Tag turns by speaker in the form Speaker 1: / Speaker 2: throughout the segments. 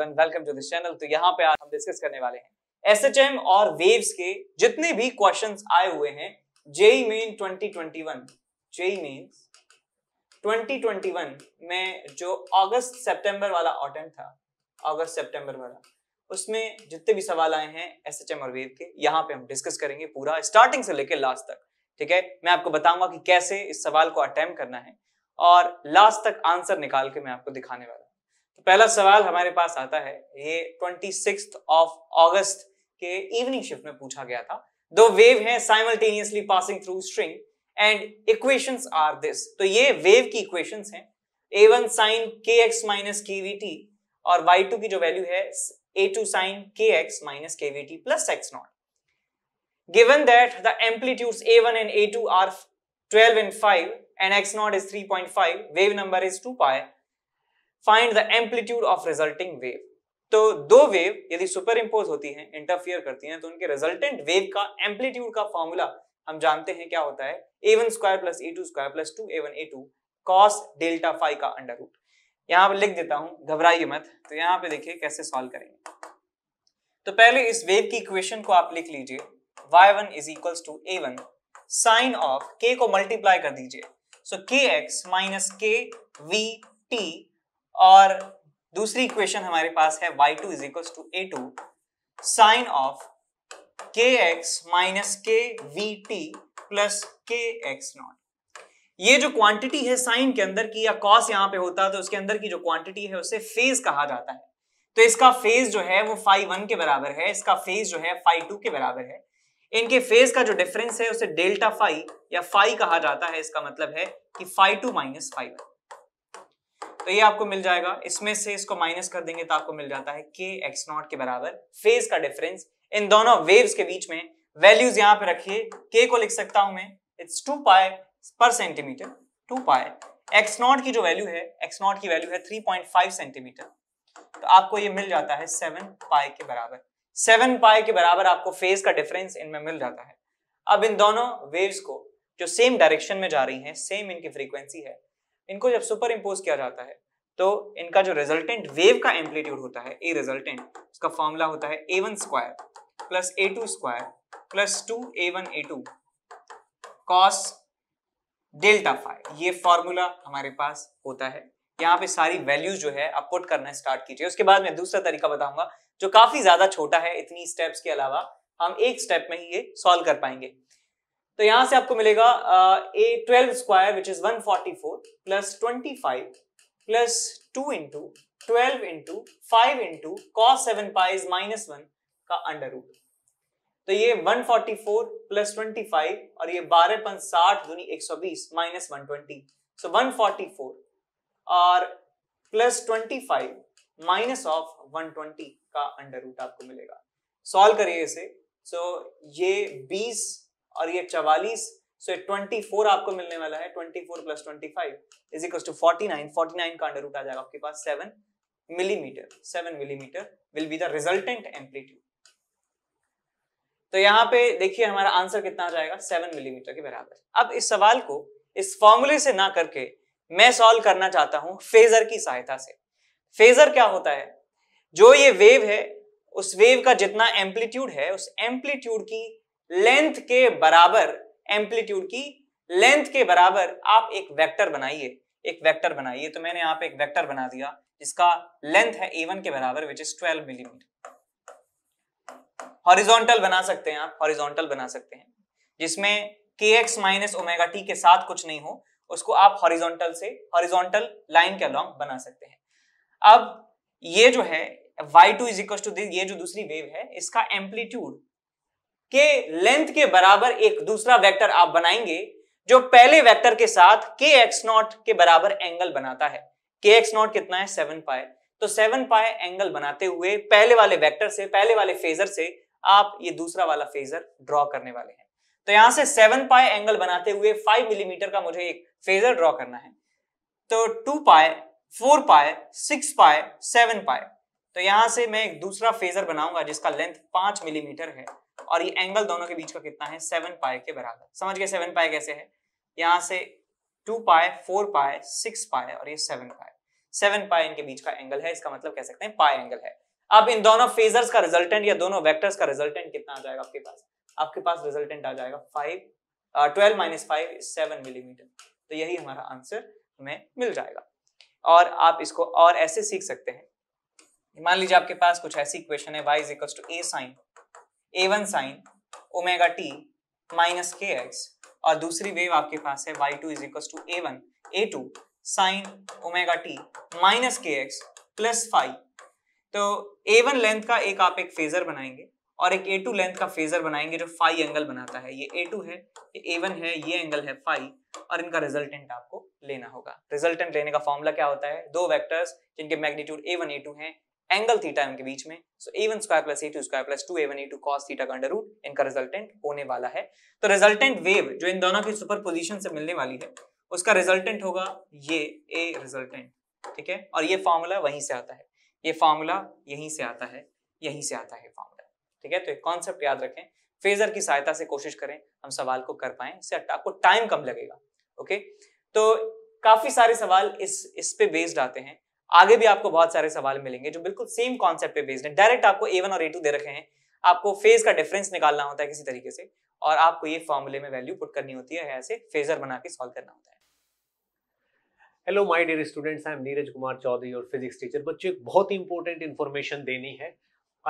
Speaker 1: Everyone welcome to this channel तो यहां पे आज हम डिस्कस करने वाले हैं एसएचएम और वेव्स के जितने भी क्वेश्चंस आए हुए हैं जेई मेन 2021 जेई मेन 2021 में जो अगस्त सितंबर वाला ऑटम था अगस्त सितंबर वाला उसमें जितने भी सवाल आए हैं एसएचएम और वेव के यहां पे हम डिस्कस करेंगे पूरा स्टार्टिंग से लेकर लास्ट तक ठीक है मैं आपको बताऊंगा कि कैसे इस सवाल को अटेम्प्ट करना है और लास्ट तक आंसर निकाल के मैं आपको दिखाने वाला तो पहला सवाल हमारे पास आता है ये ट्वेंटी ऑफ ऑगस्ट के इवनिंग शिफ्ट में पूछा गया था दो वेव है simultaneously passing through string and equations are this तो ये वेव की इक्वेशंस हैं A one sine K X minus K V T और वाई टू की जो वैल्यू है A two sine K X minus K V T plus X naught given that the amplitude A one and A two are twelve and five and X naught is three point five wave number is two pi find the amplitude of resulting wave तो दो wave यदि super impose होती हैं interfere करती हैं तो उनके resultant wave का एम्पलीट्यूड का फॉर्मूला हम जानते हैं क्या होता है A one square plus A two square plus two A one A two cos delta five का अंडर रूट यहाँ पर लिख देता हूँ घबराइए मत तो यहाँ पे देखिए कैसे सॉल्व करेंगे तो पहले इस वेव की इक्वेशन को आप लिख लीजिए Y one is equal to A one sine of K को मल्टीप्लाई कर दीजिए so K X minus K V T और दूसरी इक्वेशन हमारे पास है y2 two is equal to A two sine of K X minus K V T plus K X naught ये जो क्वांटिटी है साइन के अंदर की या कॉस यहां पे होता है तो उसके अंदर की जो क्वांटिटी है उसे फेज कहा जाता है तो इसका फेज जो है वो फाइव वन के बराबर है इसका फेज जो है फाइव टू के बराबर है इनके फेज का जो डिफरेंस है उसे डेल्टा फाइव या फाइव कहा जाता है इसका मतलब है कि five two minus five one तो ये आपको मिल जाएगा इसमें से इसको माइनस कर देंगे तो आपको मिल जाता है के एक्स नॉट के बराबर फेज का डिफरेंस इन दोनों वेव्स के बीच में वैल्यूज यहाँ पे रखिए के को लिख सकता हूं मैं it's two pi per centimetre two pi X naught की जो वैल्यू है एक्स नॉट की वैल्यू है थ्री पॉइंट फाइव सेंटीमीटर तो आपको ये मिल जाता है सेवन पाए के बराबर सेवन पाए के बराबर आपको फेज का डिफरेंस इनमें मिल जाता है अब इन दोनों वेव्स को जो सेम डायरेक्शन में जा रही हैं सेम इनकी फ्रीक्वेंसी है इनको जब सुपर इम्पोज किया जाता है तो इनका जो रिजल्टेंट वेव का एम्पलीट्यूड होता है ए रिजल्टेंट उसका फॉर्मूला होता है A one square plus A two square plus two A one A two cos delta five ये फॉर्मूला हमारे पास होता है यहाँ पे सारी वैल्यूज जो है आप पुट करना स्टार्ट कीजिए उसके बाद मैं दूसरा तरीका बताऊंगा जो काफी ज्यादा छोटा है इतनी स्टेप्स के अलावा हम एक स्टेप में ही ये सॉल्व कर पाएंगे तो यहां से आपको मिलेगा A twelve square which is one forty four plus twenty five plus two into twelve into five into cos seven pies minus one का अंडर रूट तो ये 144 प्लस 25 और ये बारह पंच साठ दूनी एक सौ बीस minus one twenty so one forty four और plus twenty five minus of one twenty का अंडर रूट आपको मिलेगा सॉल्व करिए इसे सो so, ये बीस और ये चवालीस सो ट्वेंटी फोर आपको मिलने वाला है twenty four plus twenty five is equal to forty nine forty nine का अंडर रूट आ जाएगा आपके पास seven millimetre seven millimetre will be the resultant amplitude तो यहाँ पे देखिए हमारा आंसर कितना आ जाएगा सेवन मिलीमीटर के बराबर अब इस सवाल को इस फॉर्मूले से ना करके मैं सॉल्व करना चाहता हूं फेजर की सहायता से फेजर क्या होता है जो ये वेव है उस वेव का जितना एम्पलीट्यूड है उस एम्पलीट्यूड की लेंथ के बराबर एम्पलीट्यूड की लेंथ के बराबर आप एक वेक्टर बनाइए एक वेक्टर बनाइए तो मैंने आप एक वेक्टर बना दिया जिसका लेंथ है ए के बराबर which is twelve millimetre horizontal बना सकते हैं आप हॉरिजॉन्टल बना सकते हैं जिसमें के एक्स माइनस ओमेगा टी के साथ कुछ नहीं हो उसको आप हॉरिजॉन्टल से हॉरिजॉन्टल लाइन के अलॉन्ग बना सकते हैं अब ये जो है y2 two is equal to this ये जो दूसरी वेव है इसका एम्पलीट्यूड के लेंथ के बराबर एक दूसरा वेक्टर आप बनाएंगे जो पहले वेक्टर के साथ के एक्स नॉट के बराबर एंगल बनाता है के एक्स नॉट कितना है सेवन पाए तो सेवन पाए एंगल बनाते हुए पहले वाले वेक्टर से पहले वाले फेजर से आप ये दूसरा वाला फेजर ड्रॉ करने वाले हैं तो यहां से सेवन पाए एंगल बनाते हुए फाइव मिलीमीटर का मुझे एक फेजर ड्रॉ करना है तो टू पाए four pi six pi seven पाए तो यहां से मैं एक दूसरा फेजर बनाऊंगा जिसका लेंथ पांच मिलीमीटर है और ये एंगल दोनों के बीच का कितना है सेवन पाए के बराबर समझ गए सेवन पाए कैसे है यहाँ से टू पाए फोर पाए सिक्स पाए और ये सेवन पाए सेवन पाए इनके बीच का एंगल है इसका मतलब कह सकते हैं पाए एंगल है अब इन दोनों फेजर्स का रिजल्टेंट या दोनों वेक्टर्स का रिजल्टेंट कितना आ जाएगा आपके पास आपके पास रिजल्टेंट आ जाएगा five twelve minus five seven millimetre तो यही हमारा आंसर हमें मिल जाएगा और आप इसको और ऐसे सीख सकते हैं मान लीजिए आपके पास कुछ ऐसी इक्वेशन है y is equal to A sine A one sine omega T minus K X और दूसरी वेव आपके पास है Y two is equal to A one A two sine omega T minus K X plus five तो A one length का एक आप एक फेजर बनाएंगे और एक ए टू लेंथ का फेजर बनाएंगे जो फाइव एंगल बनाता है ये ए टू है ये ए वन है ये एंगल है फाइव और इनका रिजल्टेंट आपको लेना होगा रिजल्टेंट लेने का फॉर्मूला क्या होता है दो वेक्टर्स जिनके magnitude A one A two है एंगल थीटा उनके बीच में so A one square plus A two square plus two A one A two cos theta का अंडर रूट इनका रिजल्टेंट होने वाला है तो रिजल्टेंट वेव जो इन दोनों की सुपर पोजिशन से मिलने वाली है उसका रिजल्टेंट होगा ये ए रिजल्टेंट ठीक है और ये फॉर्मूला वहीं से आता है ये फॉर्मूला यहीं से आता है यहीं से आता है फॉर्मूला ठीक है तो एक कॉन्सेप्ट याद रखें फेजर की सहायता से कोशिश करें हम सवाल को कर पाए इससे आपको टाइम कम लगेगा ओके तो काफी सारे सवाल इस इस पे बेस्ड आते हैं आगे भी आपको बहुत सारे सवाल मिलेंगे जो बिल्कुल सेम कॉन्सेप्ट पे बेस्ड है डायरेक्ट आपको ए और ए दे रखे हैं आपको फेज का डिफरेंस निकालना होता है किसी तरीके से और आपको ये फॉर्मूले में वैल्यू पुट करनी होती है ऐसे फेजर बना के सॉल्व करना होता है
Speaker 2: hello my dear students I am Neeraj Kumar Chaudhary और फिजिक्स टीचर बच्चों एक बहुत ही इंपॉर्टेंट इन्फॉर्मेशन देनी है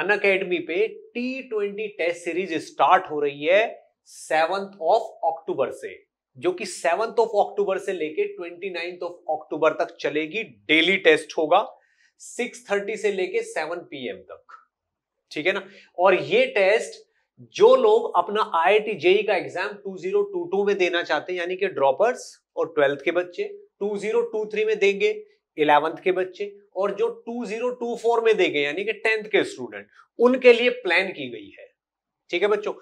Speaker 2: अन अकेडमी पे T twenty test series start हो रही है सेवंथ ऑफ अक्टूबर से जो कि सेवंथ ऑफ अक्टूबर से लेकर ट्वेंटी नाइन्थ ऑफ अक्टूबर तक चलेगी डेली टेस्ट होगा सिक्स थर्टी से लेके सेवन पीएम तक ठीक है ना और ये टेस्ट जो लोग अपना आई जेई e का एग्जाम 2022 में देना चाहते हैं यानी कि ड्रॉपर्स और ट्वेल्थ के बच्चे 2023 में देंगे इलेवंथ के बच्चे और जो 2024 में देंगे यानी कि टेंथ के स्टूडेंट उनके लिए प्लान की गई है ठीक है बच्चों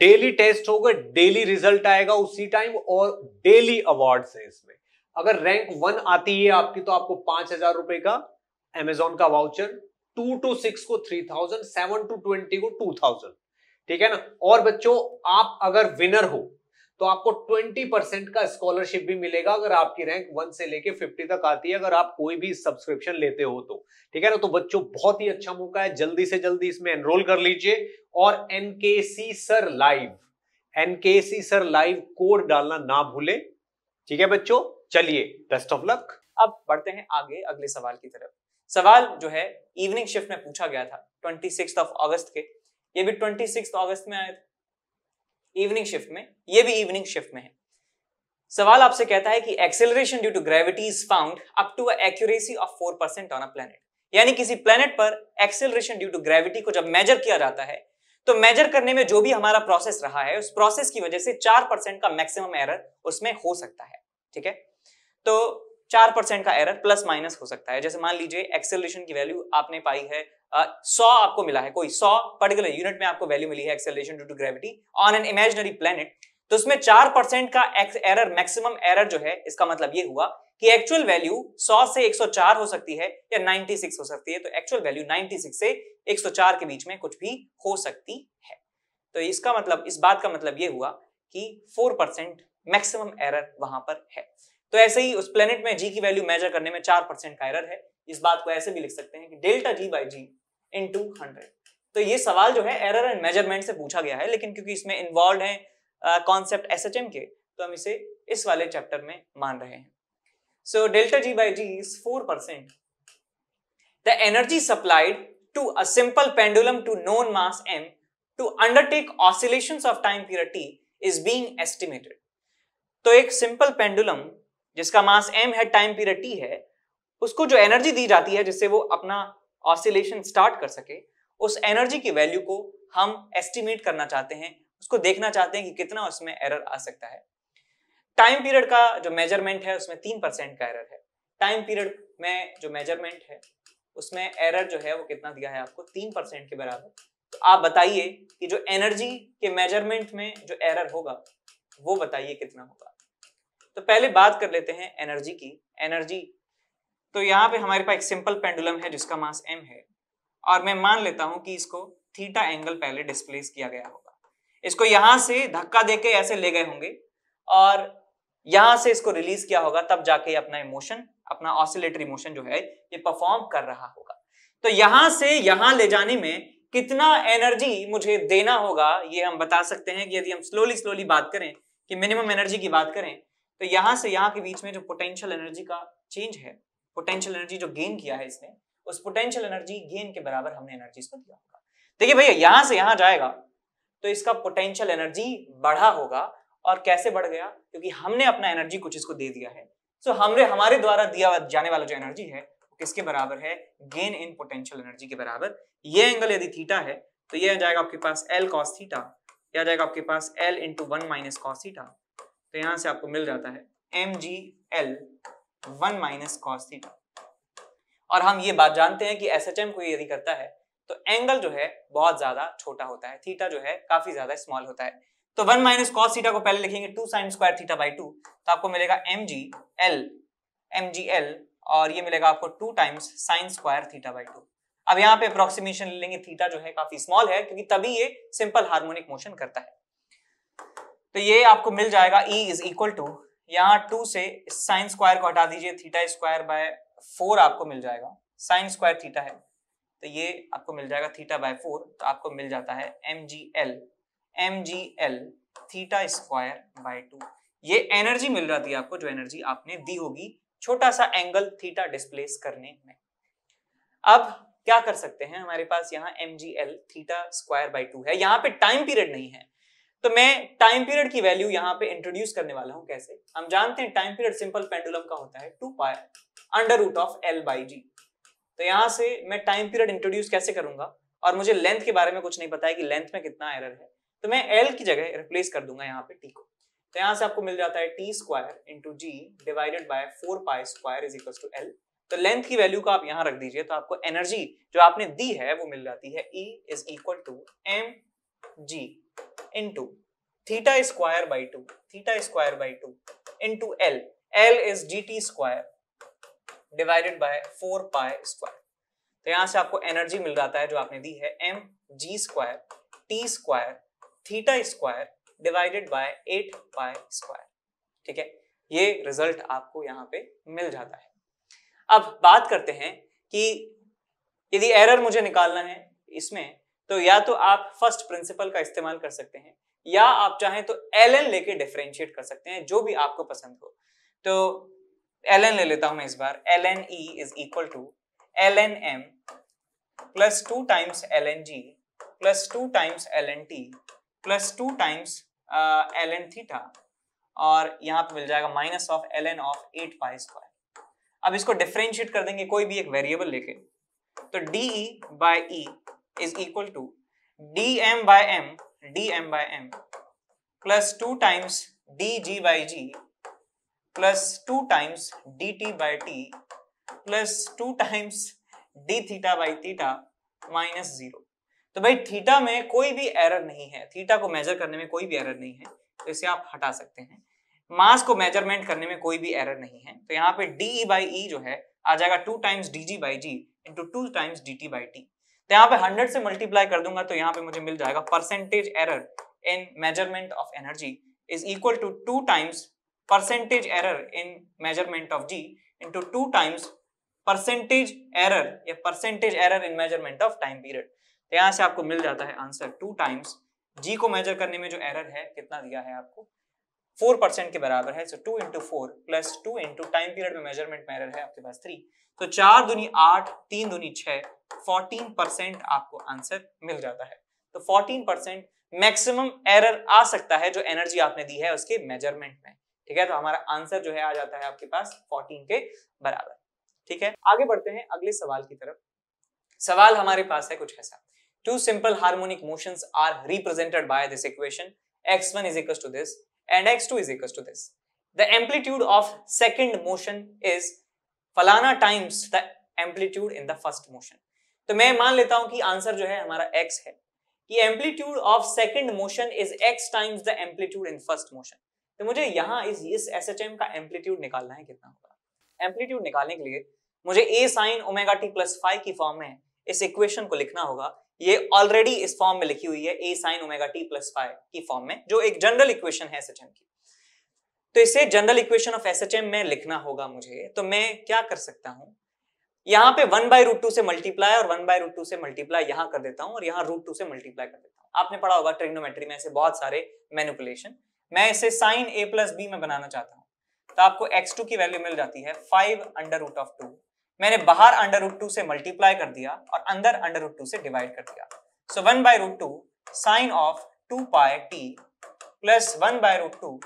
Speaker 2: डेली टेस्ट होगा डेली रिजल्ट आएगा उसी टाइम और डेली अवार्ड है इसमें अगर रैंक वन आती है आपकी तो आपको पांच हजार रुपए का एमेजॉन का वाउचर टू टू सिक्स को three thousand seven to twenty को टू थाउजेंड ठीक है ना और बच्चों आप अगर विनर हो तो आपको 20 परसेंट का स्कॉलरशिप भी मिलेगा अगर आपकी रैंक वन से लेके 50 तक आती है अगर आप कोई भी सब्सक्रिप्शन लेते हो तो ठीक है ना तो बच्चों बहुत ही अच्छा मौका है जल्दी से जल्दी इसमें एनरोल कर लीजिए और NKC sir live NKC sir live code डालना ना भूले ठीक है बच्चों चलिए बेस्ट ऑफ लक अब बढ़ते हैं आगे अगले सवाल की तरफ सवाल जो है
Speaker 1: इवनिंग शिफ्ट में पूछा गया था ट्वेंटी ऑफ अगस्त के ये भी ट्वेंटी अगस्त में आया थे इवनिंग शिफ्ट में ये भी इवनिंग शिफ्ट में है सवाल आपसे कहता है कि acceleration due to gravity is found up to accuracy of four percent on a planet यानी किसी प्लेनेट पर एक्सेलरेशन ड्यू टू ग्रेविटी को जब मेजर किया जाता है तो मेजर करने में जो भी हमारा प्रोसेस रहा है उस प्रोसेस की वजह से चार परसेंट का मैक्सिमम एरर उसमें हो सकता है ठीक है तो चार परसेंट का एरर प्लस माइनस हो सकता है जैसे मान लीजिए एक्सेलरेशन की वैल्यू आपने पाई है सौ uh, आपको मिला है कोई सौ पर्टिकुलर यूनिट में आपको वैल्यू मिली है acceleration due to gravity on an imaginary planet तो उसमें चार परसेंट का एरर मैक्सिमम एरर जो है इसका मतलब ये हुआ कि एक्चुअल वैल्यू 100 से 104 हो सकती है या 96 हो सकती है तो एक्चुअल वैल्यू 96 से 104 के बीच में कुछ भी हो सकती है तो इसका मतलब इस बात का मतलब ये हुआ कि 4 परसेंट मैक्सिमम एरर वहां पर है तो ऐसे ही उस प्लेनेट में जी की वैल्यू मेजर करने में चार परसेंट का एरर है इस बात को ऐसे भी लिख सकते हैं कि delta G by G in into hundred तो ये सवाल जो है एरर एंड मेजरमेंट से पूछा गया है लेकिन क्योंकि इसमें इन्वॉल्व है कॉन्सेप्ट एस एच एम के तो हम इसे इस वाले चैप्टर में मान रहे हैं so delta G by G is four percent the energy supplied to a simple pendulum to known mass M to undertake oscillation of time period T is being estimated तो एक सिंपल पेंडुलम जिसका mass M है time period T है उसको जो energy दी जाती है जिससे वो अपना ऑसिलेशन स्टार्ट कर सके उस एनर्जी की वैल्यू को हम एस्टिमेट करना चाहते हैं उसको देखना चाहते हैं कि कितना उसमें एरर आ सकता है टाइम पीरियड का जो मेजरमेंट है उसमें तीन परसेंट का एरर है टाइम पीरियड में जो मेजरमेंट है उसमें एरर जो है वो कितना दिया है आपको तीन परसेंट के बराबर तो आप बताइए कि जो एनर्जी के मेजरमेंट में जो एरर होगा वो बताइए कितना होगा तो पहले बात कर लेते हैं एनर्जी की एनर्जी तो यहाँ पे हमारे पास एक सिंपल पेंडुलम है जिसका मास एम है और मैं मान लेता हूं कि इसको थीटा एंगल पहले डिस्प्लेस किया गया होगा इसको यहां से धक्का देके ऐसे ले गए होंगे और यहां से इसको रिलीज किया होगा तब जाके अपना इमोशन अपना ऑसिलेटरी इमोशन जो है ये परफॉर्म कर रहा होगा तो यहां से यहां ले जाने में कितना एनर्जी मुझे देना होगा ये हम बता सकते हैं कि यदि हम स्लोली स्लोली बात करें कि मिनिमम एनर्जी की बात करें तो यहाँ से यहाँ के बीच में जो पोटेंशियल एनर्जी का चेंज है पोटेंशियल एनर्जी जो गेन किया है इसने उस पोटेंशियल एनर्जी गेन के बराबर हमने एनर्जी इसको दिया होगा देखिए भैया यहां से यहां जाएगा तो इसका पोटेंशियल एनर्जी बढ़ा होगा और कैसे बढ़ गया क्योंकि हमने अपना एनर्जी कुछ इसको दे दिया है सो so, हमने हमारे द्वारा दिया जाने वाला जो एनर्जी है किसके बराबर है गेन इन पोटेंशियल एनर्जी के बराबर ये एंगल यदि थीटा है तो ये आ जाएगा आपके पास एल कॉस थीटा या जाएगा आपके पास L into one minus cos theta तो यहां से आपको मिल जाता है M G L one minus cos और हम ये बात जानते हैं कि एस एच एम कोई यदि करता है तो एंगल जो है बहुत ज्यादा छोटा होता है थीटा जो है काफी ज्यादा स्मॉल होता है तो वन माइनस कॉस थीटा को पहले लिखेंगे two sine square theta by two तो आपको मिलेगा M G L M G L और ये मिलेगा आपको two times sine square theta by two अब यहाँ पे अप्रोक्सीमेशन ले लेंगे थीटा जो है काफी स्मॉल है क्योंकि तभी ये सिंपल हार्मोनिक मोशन करता है तो ये आपको मिल जाएगा E इज इक्वल टू यहाँ टू से साइन स्क्वायर को हटा दीजिए थीटा स्क्वायर बाय फोर आपको मिल जाएगा साइन स्क्वायर थीटा है तो ये आपको मिल जाएगा थीटा बाय फोर तो आपको मिल जाता है M G L M G L theta square by two ये एनर्जी मिल रहा थी आपको जो एनर्जी आपने दी होगी छोटा सा एंगल थीटा डिस्प्लेस करने में अब क्या कर सकते हैं हमारे पास यहाँ M G L theta square by two है यहाँ पे टाइम पीरियड नहीं है तो मैं टाइम पीरियड की वैल्यू यहाँ पे इंट्रोड्यूस करने वाला हूँ कैसे हम जानते हैं टाइम पीरियड सिंपल पेंडुलम का होता है two pi under root of L by G तो यहाँ से मैं टाइम पीरियड इंट्रोड्यूस कैसे करूंगा और मुझे लेंथ के बारे में कुछ नहीं पता है कि लेंथ में कितना एरर है तो मैं एल की जगह रिप्लेस कर दूंगा यहाँ पे टी को तो यहाँ से आपको मिल जाता है T square into G divided by four pi square is equal to L तो लेंथ की वैल्यू को आप यहाँ रख दीजिए तो आपको एनर्जी जो आपने दी है वो मिल जाती है E is equal to M G into theta square by 2 theta square by 2 into L. L is dt square divided by 4 pi square. तो यहां से आपको एनर्जी मिल जाता है जो आपने दी है M G square T square theta square divided by eight pi square ठीक है ये रिजल्ट आपको यहाँ पे मिल जाता है अब बात करते हैं कि यदि एरर मुझे निकालना है इसमें तो या तो आप फर्स्ट प्रिंसिपल का इस्तेमाल कर सकते हैं या आप चाहें तो एल एन लेके डिफ्रेंशिएट कर सकते हैं जो भी आपको पसंद हो तो एल एन ले लेता हूं मैं इस बार L N E is equal to L N M plus two times L N G plus two times L N T plus two times L N theta और यहाँ पे मिल जाएगा minus of L N of eight pi square अब इसको differentiate कर देंगे कोई भी एक वेरिएबल लेके तो D by E is equal to dm by m dm by m plus 2 times dg by g plus 2 times dt by t plus 2 times d theta by theta minus zero तो भाई theta में कोई भी error नहीं है theta को major करने में कोई भी एरर नहीं है तो इसे आप हटा सकते हैं मास को मेजरमेंट करने में कोई भी एरर नहीं है तो यहाँ पे डी बाई ई जो है आ जाएगा two times D G by G into two times D T by T तो यहाँ पे हंड्रेड से मल्टीप्लाई कर दूंगा तो यहाँ पे मुझे मिल जाएगा percentage error in measurement of energy is equal to two times percentage error in measurement of G in two times percentage error या percentage error in measurement of time period तो यहाँ से आपको मिल जाता है आंसर टू टाइम्स जी को major करने में जो एरर है कितना दिया है आपको फोर परसेंट के बराबर है so two into four plus two into time period में मेजरमेंट में एरर है आपके पास थ्री तो चार दुनी आठ तीन दुनी छः फोर्टीन परसेंट आपको आंसर मिल जाता है तो फोर्टीन परसेंट मैक्सिमम एरर आ सकता है जो एनर्जी आपने दी है उसके मेजरमेंट में ठीक है तो हमारा आंसर जो है आ जाता है आपके पास फोर्टीन के बराबर ठीक है आगे बढ़ते हैं अगले सवाल की तरफ सवाल हमारे पास है कुछ ऐसा two simple harmonic motion are represented by this equation X one is equal to this and X two is equal to this the amplitude of second motion is फलाना times the amplitude in the first motion तो मैं मान लेता हूं कि answer जो है हमारा एक्स है कि amplitude of second motion is x times the amplitude in first motion तो मुझे यहाँ इस इस एसएचएम का एम्पलीट्यूड निकालना है कितना होगा एम्पलीट्यूड निकालने के लिए मुझे A sine omega T plus five की फॉर्म में इस इक्वेशन को लिखना होगा ये ऑलरेडी इस फॉर्म में लिखी हुई है A sine omega T plus five की फॉर्म में जो एक जनरल इक्वेशन है एसएचएम की तो इसे जनरल इक्वेशन ऑफ एसएचएम में लिखना होगा मुझे तो मैं क्या कर सकता हूँ यहां पे वन बाय रूट टू से मल्टीप्लाई और वन बाय रूट टू से मल्टीप्लाई यहां कर देता हूं और यहां रूट टू से मल्टीप्लाई कर देता हूं आपने पढ़ा होगा ट्रिग्नोमेट्री में ऐसे बहुत सारे मैनुपुलेशन मैं इसे साइन ए प्लस बी में बनाना चाहता हूं तो आपको एक्स टू की वैल्यू मिल जाती है five under root of two मैंने बाहर अंडर रूट टू से मल्टीप्लाई कर दिया और अंदर अंडर रूट टू से डिवाइड कर दिया so one by root two sine of two pi t plus one by root two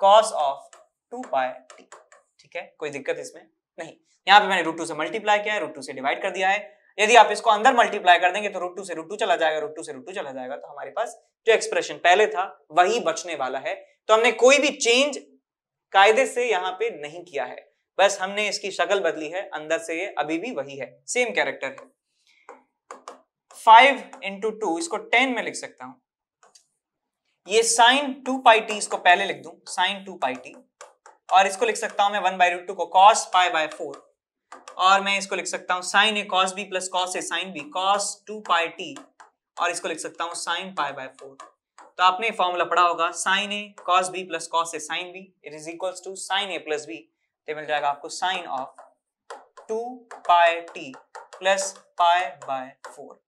Speaker 1: cos of two pi t ठीक है कोई दिक्कत इसमें नहीं यहाँ पे मैंने रूट टू से मल्टीप्लाई किया है रूट टू से डिवाइड कर दिया है यदि आप इसको अंदर मल्टीप्लाई कर देंगे तो रूट टू से रूट टू चला जाएगा रूट टू से रूट टू चला जाएगा तो हमारे पास जो एक्सप्रेशन पहले था वही बचने वाला है तो हमने कोई भी चेंज कायदे से यहाँ पे नहीं किया है बस हमने इसकी शक्ल बदली है अंदर से ये अभी भी वही है सेम कैरेक्टर है फाइव इंटू टू इसको टेन में लिख सकता हूं ये साइन टू पाई टी इसको पहले लिख दू साइन टू पाई टी और इसको लिख सकता हूं मैं वन बाई रूट टू को कॉस पाई बाय फोर और मैं इसको लिख सकता हूं sine A cos B plus cos A sine B cos two pi t और इसको लिख सकता हूं साइन पाई बाय फोर तो आपने फॉर्मूला पढ़ा होगा sine A cos B plus cos A sine B it is equal to sine A plus B तो मिल जाएगा आपको sine of two pi t plus pi by four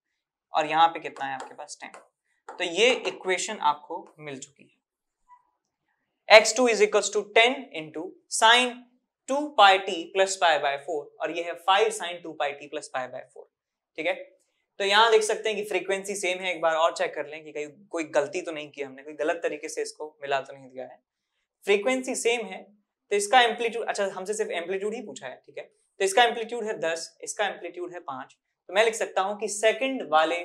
Speaker 1: और यहाँ पे कितना है आपके पास टेन तो ये इक्वेशन आपको मिल चुकी है x2 is equals to 10 into into 2 pi t plus pi by 4 और ये है 5 sine 2 pi t plus pi by 4 ठीक है तो यहां देख सकते हैं कि फ्रीक्वेंसी सेम है एक बार और चेक कर लें कि कहीं कोई गलती तो नहीं की हमने कोई गलत तरीके से इसको मिला तो नहीं दिया है फ्रीक्वेंसी सेम है तो इसका एम्पलीट्यूड अच्छा हमसे सिर्फ एम्पलीट्यूड ही पूछा है ठीक है तो इसका एम्पलीट्यूड है 10 इसका एम्पलीट्यूड है 5 तो मैं लिख सकता हूं कि सेकंड वाले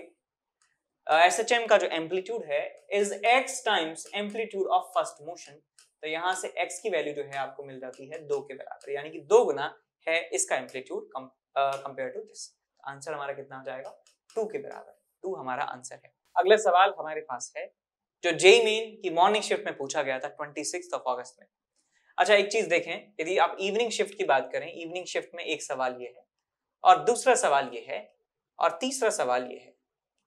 Speaker 1: एसएचएम uh, का जो एम्पलीट्यूड है is x times amplitude of first motion तो यहाँ से x की वैल्यू जो है आपको मिल जाती है दो के बराबर यानी कि दो गुना है इसका amplitude compare to this answer हमारा कितना हो जाएगा टू के बराबर टू हमारा आंसर है अगला सवाल हमारे पास है जो जेई मेन की मॉर्निंग शिफ्ट में पूछा गया था ट्वेंटी ऑफ ऑगस्ट में अच्छा एक चीज देखें यदि आप इवनिंग शिफ्ट की बात करें इवनिंग शिफ्ट में एक सवाल ये है और दूसरा सवाल ये है और तीसरा सवाल ये है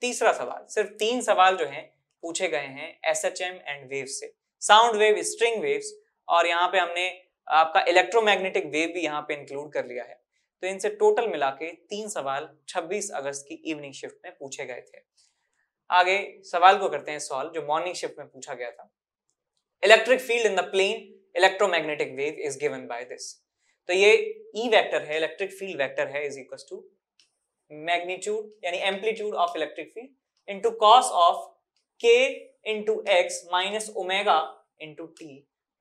Speaker 1: तीसरा सवाल सिर्फ तीन सवाल जो है पूछे गए हैं S H M and wave से साउंड वेव स्ट्रिंग वेव्स और यहाँ पे हमने आपका इलेक्ट्रोमैग्नेटिक वेव भी यहाँ पे इंक्लूड कर लिया है तो इनसे टोटल मिला के तीन सवाल 26 अगस्त की इवनिंग शिफ्ट में पूछे गए थे आगे सवाल को करते हैं सॉल्व जो मॉर्निंग शिफ्ट में पूछा गया था electric field in the plane electromagnetic wave is given by this तो ये ई e वेक्टर है इलेक्ट्रिक फील्ड वेक्टर है इज इक्वल टू मैग्नीट्यूड यानी amplitude of electric field into cos of k into x minus omega into t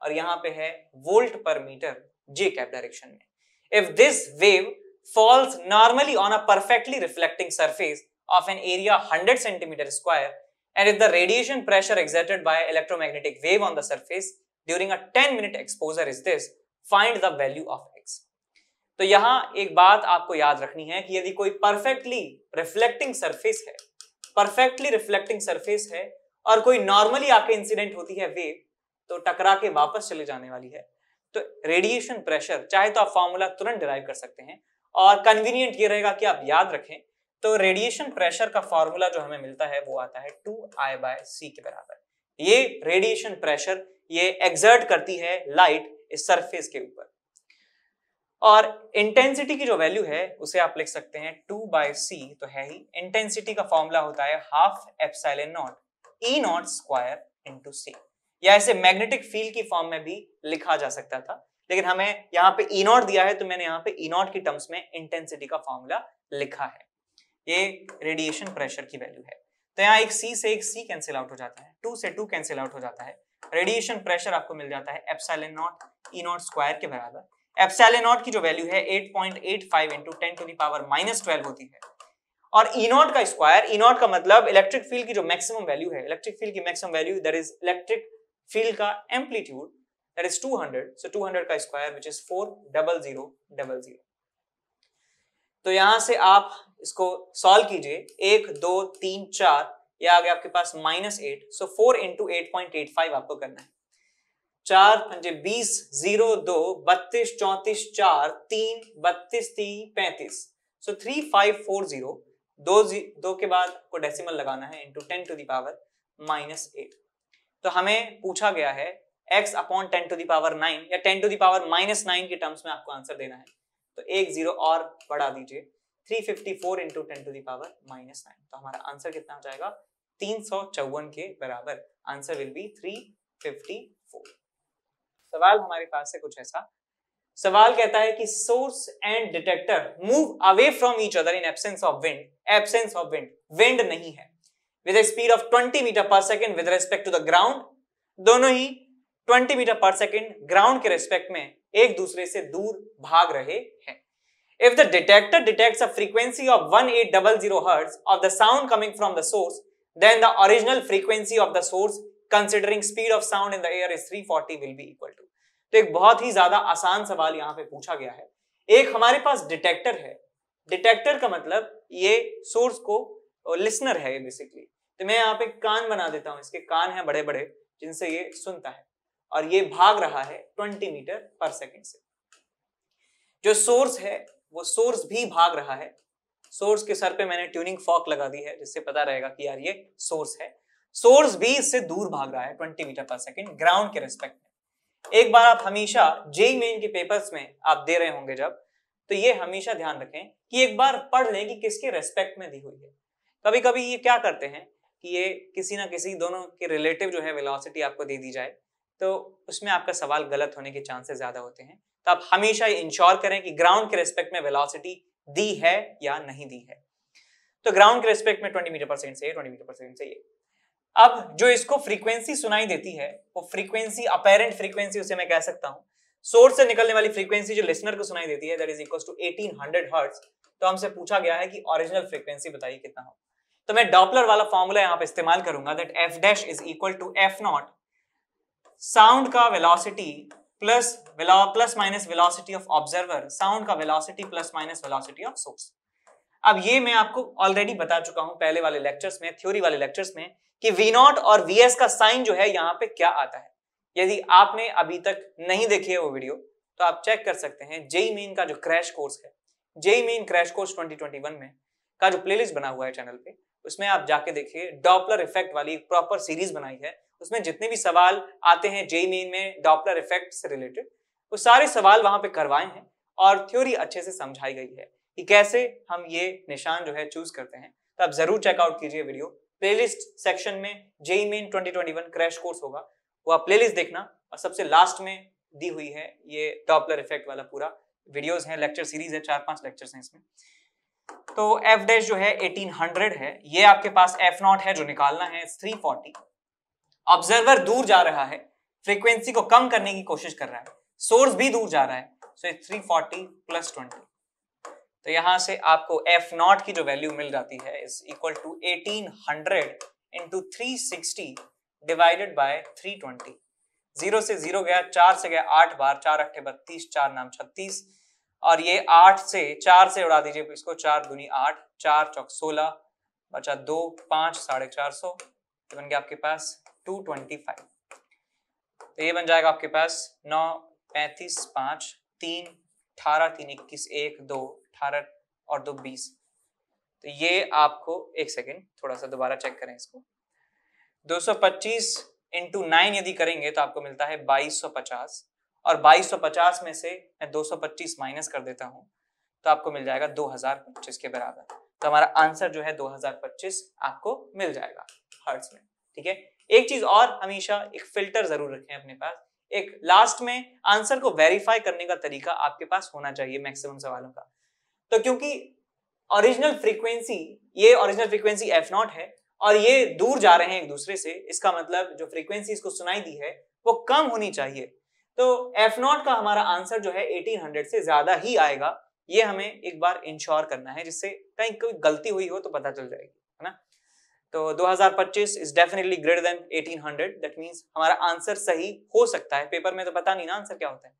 Speaker 1: और यहां पे है volt per metre J cap direction में if this wave falls normally on a perfectly reflecting surface of an area 100 centimetre square and if the radiation pressure exerted by electromagnetic wave on the surface during a 10 minute exposure is this find the value of x तो यहां एक बात आपको याद रखनी है कि यदि कोई परफेक्टली रिफ्लेक्टिंग सरफेस है परफेक्टली रिफ्लेक्टिंग सरफेस है और कोई नॉर्मली आके इंसिडेंट होती है वेव तो टकरा के वापस चले जाने वाली है तो रेडिएशन प्रेशर चाहे तो आप फॉर्मूला तुरंत डिराइव कर सकते हैं और कन्वीनियंट ये रहेगा कि आप याद रखें तो रेडिएशन प्रेशर का फॉर्मूला जो हमें मिलता है वो आता है टू आई बाय सी के बराबर ये रेडिएशन प्रेशर ये एग्जर्ट करती है लाइट इस सरफेस के ऊपर और इंटेंसिटी की जो वैल्यू है उसे आप लिख सकते हैं टू बाय सी तो है ही इंटेंसिटी का फॉर्मूला होता है half f naught E naught square into C या इसे मैग्नेटिक फील्ड की फॉर्म में भी लिखा जा सकता था लेकिन हमें यहाँ पे ई e नॉट दिया है तो मैंने यहाँ पे ई e नॉट की टर्म्स में इंटेंसिटी का फॉर्मूला लिखा है ये रेडिएशन प्रेशर की वैल्यू है तो यहाँ एक सी से एक सी कैंसिल आउट हो जाता है टू से टू कैंसिल आउट हो जाता है रेडिएशन प्रेशर आपको मिल जाता है epsilon naught E naught square के बराबर एप्साइलन नॉट की जो वैल्यू है eight point eight five into ten to the power minus twelve होती है और ई नॉट का स्क्वायर ई नॉट का मतलब इलेक्ट्रिक फील्ड की जो मैक्सिमम वैल्यू है इलेक्ट्रिक फील्ड की maximum value that is electric field का एम्पलीट्यूड दैट इज 200 सो 200 का स्क्वायर व्हिच इज 400000 तो यहां से आप इसको सॉल्व कीजिए 1 2 3 4 ये आ गया आपके पास -8 सो 4 8.85 आपको करना है चार पंजे बीस जीरो दो बत्तीस चौंतीस चार तीन बत्तीस तीन पैंतीस so three five four zero दो दो के बाद आपको डेसिमल लगाना है into ten to the power minus eight तो हमें पूछा गया है x upon ten to the power nine या ten to the power minus nine के टर्म्स में आपको आंसर देना है तो एक जीरो और बढ़ा दीजिए three fifty four into ten to the power minus nine तो हमारा आंसर कितना हो जाएगा तीन सौ चौवन के बराबर answer will be three fifty four सवाल हमारे पास है कुछ ऐसा सवाल कहता है कि source and detector move away from each other in absence of wind absence of wind wind नहीं है with speed of 20 metre per second with respect to the ground दोनों ही 20 मीटर पर सेकेंड ग्राउंड के respect में एक दूसरे से दूर भाग रहे हैं if the detector detects a frequency of 1800 hertz of the sound coming from the source then the original frequency of the source considering speed of sound in the air is 340 will be equal to तो एक बहुत ही ज्यादा आसान सवाल यहाँ पे पूछा गया है एक हमारे पास डिटेक्टर है डिटेक्टर का मतलब ये सोर्स को लिसनर है बेसिकली तो मैं यहाँ पे कान बना देता हूँ इसके कान है बड़े बड़े जिनसे ये सुनता है और ये भाग रहा है ट्वेंटी मीटर पर सेकेंड से जो सोर्स है वो सोर्स भी भाग रहा है सोर्स के सर पे मैंने ट्यूनिंग फॉक लगा दी है जिससे पता रहेगा कि यार ये सोर्स है सोर्स भी इससे दूर भाग रहा है twenty metre per second ground के रेस्पेक्ट एक बार आप हमेशा जेई मेन के पेपर्स में आप दे रहे होंगे जब तो ये हमेशा ध्यान रखें कि एक बार पढ़ लें कि किसके रेस्पेक्ट में दी हुई है कभी कभी ये क्या करते हैं कि ये किसी ना किसी दोनों के रिलेटिव जो है वेलोसिटी आपको दे दी जाए तो उसमें आपका सवाल गलत होने के चांसेस ज़्यादा होते हैं तो आप हमेशा इंश्योर करें कि ग्राउंड के रेस्पेक्ट में वेलोसिटी दी है या नहीं दी है तो ग्राउंड के रेस्पेक्ट में 20 मीटर पर सेकंड से 20 मीटर पर सेकंड से ये अब जो इसको फ्रीक्वेंसी सुनाई देती है वो फ्रीक्वेंसी अपेरेंट फ्रीक्वेंसी उसे मैं कह सकता हूँ सोर्स से निकलने वाली फ्रीक्वेंसी जो लिसनर को सुनाई देती है that is equal to 1800 hertz तो हमसे पूछा गया है कि ओरिजिनल फ्रीक्वेंसी बताइए कितना हो तो मैं डॉपलर वाला फॉर्मूला यहाँ पे इस्तेमाल करूंगा that f dash is equal to f naught sound का velocity plus plus minus velocity of observer sound का velocity plus minus velocity of source अब ये मैं आपको ऑलरेडी बता चुका हूं पहले वाले लेक्चर्स में थ्योरी वाले लेक्चर्स में कि वी नॉट और वी एस का साइन जो है यहाँ पे क्या आता है यदि आपने अभी तक नहीं देखी है वो वीडियो तो आप चेक कर सकते हैं जेई मेन e का जो क्रैश कोर्स है जेई मेन क्रैश कोर्स 2021 में का जो प्लेलिस्ट बना हुआ है चैनल पे उसमें आप जाके देखिए डॉपलर इफेक्ट वाली एक प्रॉपर सीरीज बनाई है उसमें जितने भी सवाल आते हैं जेई मेन e में डॉपलर इफेक्ट से रिलेटेड वो सारे सवाल वहां पे करवाए हैं और थ्योरी अच्छे से समझाई गई है कि कैसे हम ये निशान जो है चूज करते हैं तो आप जरूर चेकआउट कीजिए वीडियो प्लेलिस्ट सेक्शन में जेई मेन 2021 क्रैश कोर्स होगा वो आप प्लेलिस्ट देखना और सबसे लास्ट में दी हुई है ये डॉपलर इफेक्ट वाला पूरा वीडियोस हैं लेक्चर सीरीज है चार पांच लेक्चर्स हैं इसमें तो एफ डैश जो है 1800 है ये आपके पास एफ नॉट है जो निकालना है थ्री फोर्टी ऑब्जर्वर दूर जा रहा है फ्रीक्वेंसी को कम करने की कोशिश कर रहा है सोर्स भी दूर जा रहा है so three forty plus twenty तो यहां से आपको एफ नॉट की जो वैल्यू मिल जाती है is equal to eighteen hundred into three sixty divided by three twenty zero से जीरो गया चार से गया आठ बार चार अट्ठे बत्तीस चार नाम छत्तीस और ये आठ से चार से उड़ा दीजिए इसको चार दुनी आठ चार चौक सोलह बचा दो पांच साढ़े चार सौ तो बन गया आपके पास टू ट्वेंटी फाइव तो ये बन जाएगा आपके पास नौ पैंतीस पांच तीन अठारह तीन इक्कीस एक दो अठारह और दो बीस तो ये आपको एक सेकेंड थोड़ा सा दोबारा चेक करें इसको 225 इंटू नाइन यदि करेंगे तो आपको मिलता है 2250 और 2250 में से मैं 225 माइनस कर देता हूँ तो आपको मिल जाएगा 2025 के बराबर तो हमारा आंसर जो है 2025 आपको मिल जाएगा हर्ट्स में ठीक है एक चीज और हमेशा एक फिल्टर जरूर रखें अपने पास एक लास्ट में आंसर को वेरीफाई करने का तरीका आपके पास होना चाहिए मैक्सिमम सवालों का तो क्योंकि ओरिजिनल फ्रीक्वेंसी ये ओरिजिनल फ्रीक्वेंसी एफ नॉट है और ये दूर जा रहे हैं एक दूसरे से इसका मतलब जो फ्रीक्वेंसी इसको सुनाई दी है वो कम होनी चाहिए तो एफ नॉट का हमारा आंसर जो है 1800 से ज्यादा ही आएगा ये हमें एक बार इंश्योर करना है जिससे कहीं कोई गलती हुई हो तो पता चल जाएगी है ना तो 2025 is definitely greater than 1800 that means हमारा आंसर सही हो सकता है पेपर में तो पता नहीं ना आंसर क्या होता है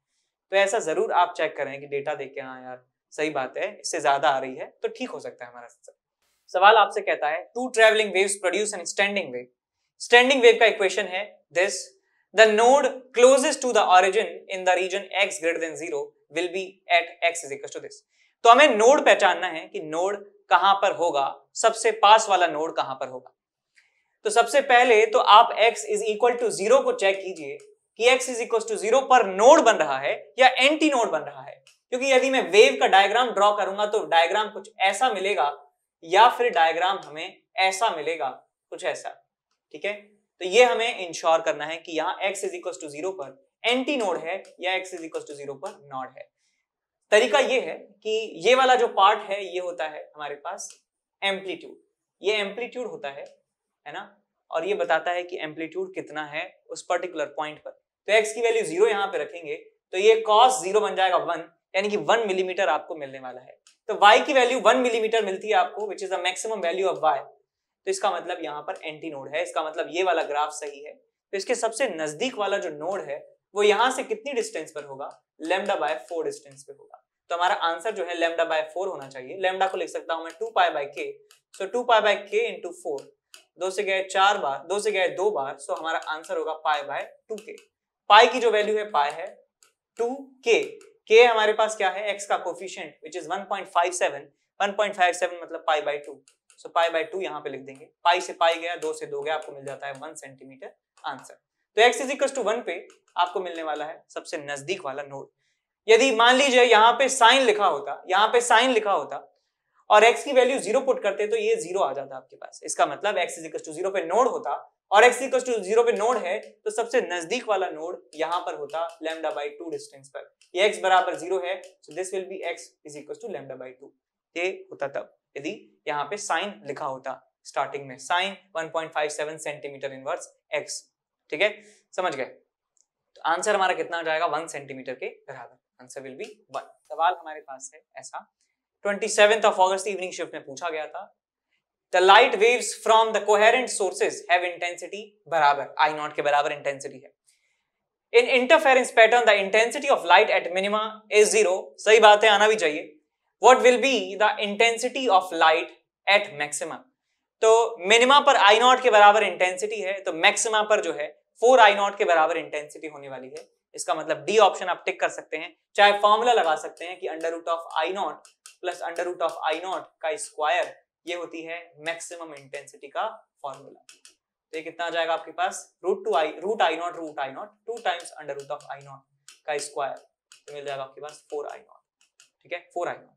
Speaker 1: तो ऐसा जरूर आप चेक करें कि डेटा देख के हाँ यार सही बात है इससे ज्यादा आ रही है तो ठीक हो सकता है हमारा आंसर सवाल आपसे कहता है two travelling wave produce an standing wave standing wave का इक्वेशन है this the node closest to the origin in the region x greater than zero will be at x is equal to this तो हमें node पहचानना है कि node कहां पर होगा सबसे पास वाला नोड कहां पर होगा तो सबसे पहले तो आप x is equal to zero को चेक कीजिए कि x is equal to zero पर नोड बन रहा है या एंटी नोड बन रहा है क्योंकि यदि मैं वेव का डायग्राम ड्रॉ करूंगा तो डायग्राम कुछ ऐसा मिलेगा या फिर डायग्राम हमें ऐसा मिलेगा कुछ ऐसा ठीक है तो ये हमें इंश्योर करना है कि यहां x is equal to zero पर एंटी नोड है या x is equal to zero पर नॉड है तरीका ये है कि ये वाला जो पार्ट है ये होता है हमारे पास एम्पलीट्यूड ये एम्पलीट्यूड होता है है ना और ये बताता है कि एम्पलीट्यूड कितना है उस पर्टिकुलर पॉइंट पर तो एक्स की वैल्यू जीरो यहाँ पे रखेंगे तो ये कॉस जीरो बन जाएगा वन यानी कि वन मिलीमीटर आपको मिलने वाला है तो वाई की वैल्यू वन मिलीमीटर मिलती है आपको which is the maximum value of y तो इसका मतलब यहाँ पर एंटी नोड है इसका मतलब ये वाला ग्राफ सही है तो इसके सबसे नजदीक वाला जो नोड है वो यहां से कितनी डिस्टेंस पर होगा लेमडा बाय फोर डिस्टेंस पे होगा तो हमारा आंसर जो है लेमडा बाय फोर होना चाहिए लेमडा को लिख सकता हूं मैं to pi by k so two pi by k into four दो से गए चार बार दो से गए दो बार सो हमारा आंसर होगा पाई बाय टू के पाई की जो वैल्यू है पाई है टू के के हमारे पास क्या है एक्स का coefficient which is one one point point five seven five seven मतलब pi by two so pi by two यहाँ पे लिख देंगे पाई से पाई गया दो से दो गया आपको मिल जाता है वन सेंटीमीटर आंसर तो x is equal to one पे आपको मिलने वाला है सबसे नजदीक वाला नोड यदि मान लीजिए यहाँ पे साइन लिखा होता यहाँ पे साइन लिखा होता और x की वैल्यू जीरो पुट करते तो ये जीरो आ जाता आपके पास इसका मतलब x इज टू जीरो पे नोड होता और x इज टू जीरो पे नोड है तो सबसे नजदीक वाला नोड यहाँ पर होता लेमडा बाई टू डिस्टेंस पर ये x बराबर जीरो है so this will be x is equal to lambda by two ये होता तब यदि यहाँ पे साइन लिखा होता स्टार्टिंग में साइन 1.57 सेंटीमीटर इनवर्स एक्स ठीक है समझ गए तो आंसर हमारा कितना हो जाएगा वन सेंटीमीटर के बराबर आंसर विल बी वन सवाल हमारे पास है ऐसा twenty seventh of August evening shift में पूछा गया था The light waves from the coherent sources have intensity बराबर आई नॉट के बराबर इंटेंसिटी है in interference pattern the intensity of light at minima is zero सही बात है आना भी चाहिए What will be the intensity of light at maximum? तो मिनिमा पर आई नॉट के बराबर इंटेंसिटी है तो मैक्सिमा पर जो है फोर आई नॉट के बराबर इंटेंसिटी होने वाली है इसका मतलब डी ऑप्शन आप टिक कर सकते हैं चाहे फॉर्मूला लगा सकते हैं कि under root of I naught plus under root of I naught का स्क्वायर ये होती है मैक्सिमम इंटेंसिटी का फॉर्मूला तो ये कितना जाएगा आपके पास root two I root I naught root I naught two times under root of I naught का स्क्वायर तो मिल जाएगा आपके पास फोर आई नॉट ठीक है फोर आई नॉट